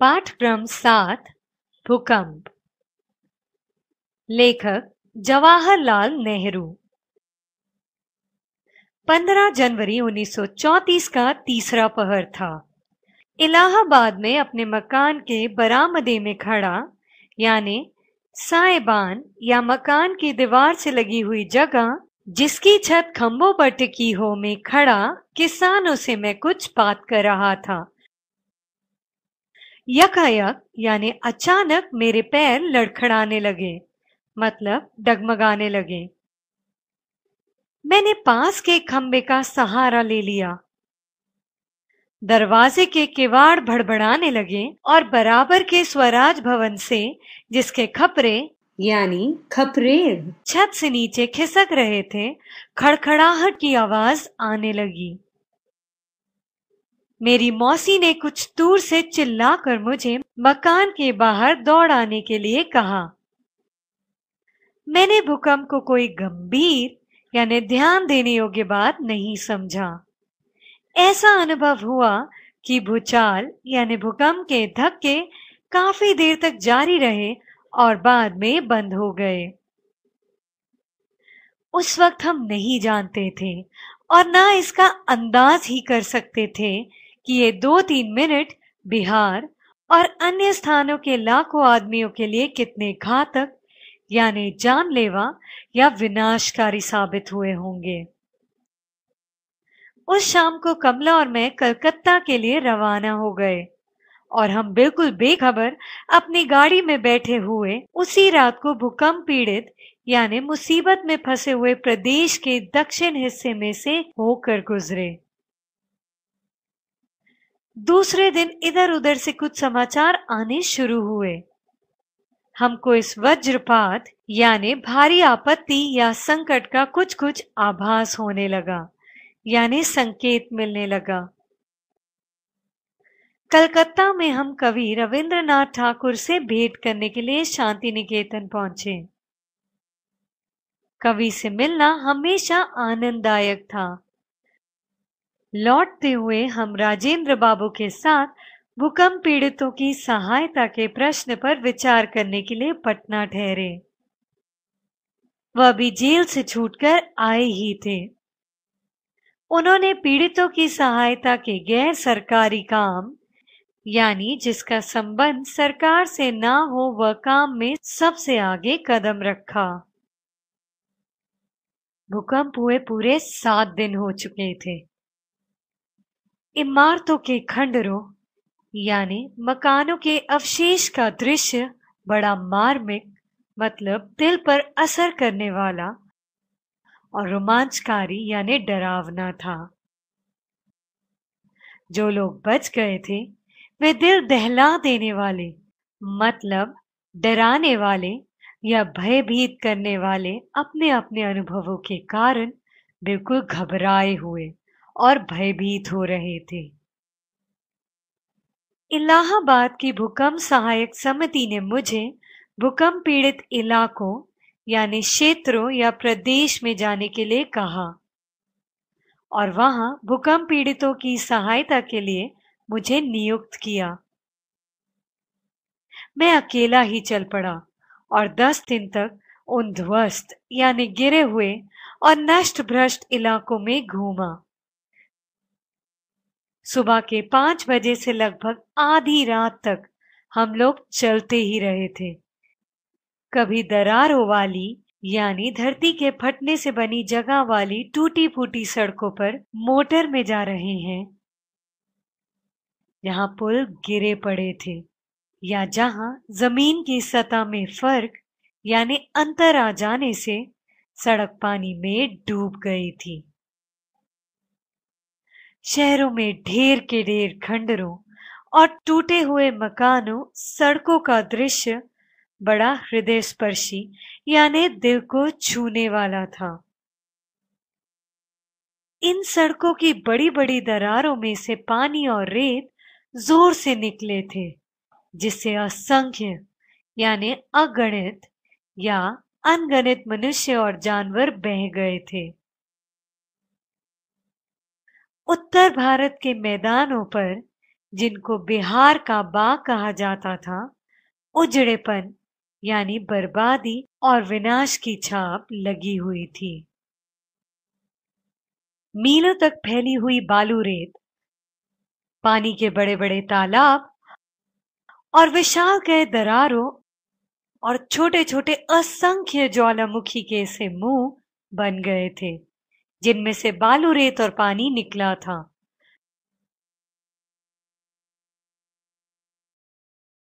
पाठक्रम सात भूकंप लेखक जवाहरलाल नेहरू 15 जनवरी 1934 का तीसरा पहर था इलाहाबाद में अपने मकान के बरामदे में खड़ा यानी साइबान या मकान की दीवार से लगी हुई जगह जिसकी छत खंभों पर टिकी हो में खड़ा किसानों से मैं कुछ बात कर रहा था यकायक यानी अचानक मेरे पैर लड़खड़ाने लगे मतलब डगमगाने लगे मैंने पास के खंबे का सहारा ले लिया दरवाजे के किवाड़ भड़बड़ाने लगे और बराबर के स्वराज भवन से जिसके खपरे यानी खपरे छत से नीचे खिसक रहे थे खड़खड़ाहट की आवाज आने लगी मेरी मौसी ने कुछ दूर से चिल्लाकर मुझे मकान के बाहर दौड़ आने के लिए कहा मैंने भूकंप को कोई गंभीर यानी ध्यान देने योग्य बात नहीं समझा ऐसा अनुभव हुआ कि भूचाल यानी भूकंप के धक्के काफी देर तक जारी रहे और बाद में बंद हो गए उस वक्त हम नहीं जानते थे और ना इसका अंदाज ही कर सकते थे कि ये दो तीन मिनट बिहार और अन्य स्थानों के लाखों आदमियों के लिए कितने घातक यानी जानलेवा या विनाशकारी साबित हुए होंगे उस शाम को कमला और मैं कलकत्ता के लिए रवाना हो गए और हम बिल्कुल बेखबर अपनी गाड़ी में बैठे हुए उसी रात को भूकंप पीड़ित यानी मुसीबत में फंसे हुए प्रदेश के दक्षिण हिस्से में से होकर गुजरे दूसरे दिन इधर उधर से कुछ समाचार आने शुरू हुए हमको इस वज्रपात यानी भारी आपत्ति या संकट का कुछ कुछ आभास होने लगा यानी संकेत मिलने लगा कलकत्ता में हम कवि रविंद्रनाथ ठाकुर से भेंट करने के लिए शांति निकेतन पहुंचे कवि से मिलना हमेशा आनंददायक था लौटते हुए हम राजेंद्र बाबू के साथ भूकंप पीड़ितों की सहायता के प्रश्न पर विचार करने के लिए पटना ठहरे वह भी जेल से छूटकर आए ही थे उन्होंने पीड़ितों की सहायता के गैर सरकारी काम यानी जिसका संबंध सरकार से ना हो वह काम में सबसे आगे कदम रखा भूकंप हुए पूरे सात दिन हो चुके थे इमारतों के खंडरों यानी मकानों के अवशेष का दृश्य बड़ा मार्मिक मतलब दिल पर असर करने वाला और रोमांचकारी यानी डरावना था जो लोग बच गए थे वे दिल दहला देने वाले मतलब डराने वाले या भयभीत करने वाले अपने अपने अनुभवों के कारण बिल्कुल घबराए हुए और भयभीत हो रहे थे इलाहाबाद की भूकंप सहायक समिति ने मुझे भूकंप पीड़ित इलाकों यानी क्षेत्रों या प्रदेश में जाने के लिए कहा और वहां भूकंप पीड़ितों की सहायता के लिए मुझे नियुक्त किया मैं अकेला ही चल पड़ा और दस दिन तक उन ध्वस्त यानी गिरे हुए और नष्ट भ्रष्ट इलाकों में घूमा सुबह के पांच बजे से लगभग आधी रात तक हम लोग चलते ही रहे थे कभी दरारों वाली यानी धरती के फटने से बनी जगह वाली टूटी फूटी सड़कों पर मोटर में जा रहे हैं यहाँ पुल गिरे पड़े थे या जहाँ जमीन की सतह में फर्क यानी अंतर आ जाने से सड़क पानी में डूब गई थी शहरों में ढेर के ढेर खंडरों और टूटे हुए मकानों सड़कों का दृश्य बड़ा हृदय स्पर्शी यानी दिल को छूने वाला था इन सड़कों की बड़ी बड़ी दरारों में से पानी और रेत जोर से निकले थे जिससे असंख्य यानी अगणित या अनगणित मनुष्य और जानवर बह गए थे उत्तर भारत के मैदानों पर जिनको बिहार का बा कहा जाता था उजड़ेपन यानी बर्बादी और विनाश की छाप लगी हुई थी मीलों तक फैली हुई बालू रेत पानी के बड़े बड़े तालाब और विशाल गए दरारों और छोटे छोटे असंख्य ज्वालामुखी के से मुंह बन गए थे जिनमें से बालू रेत और पानी निकला था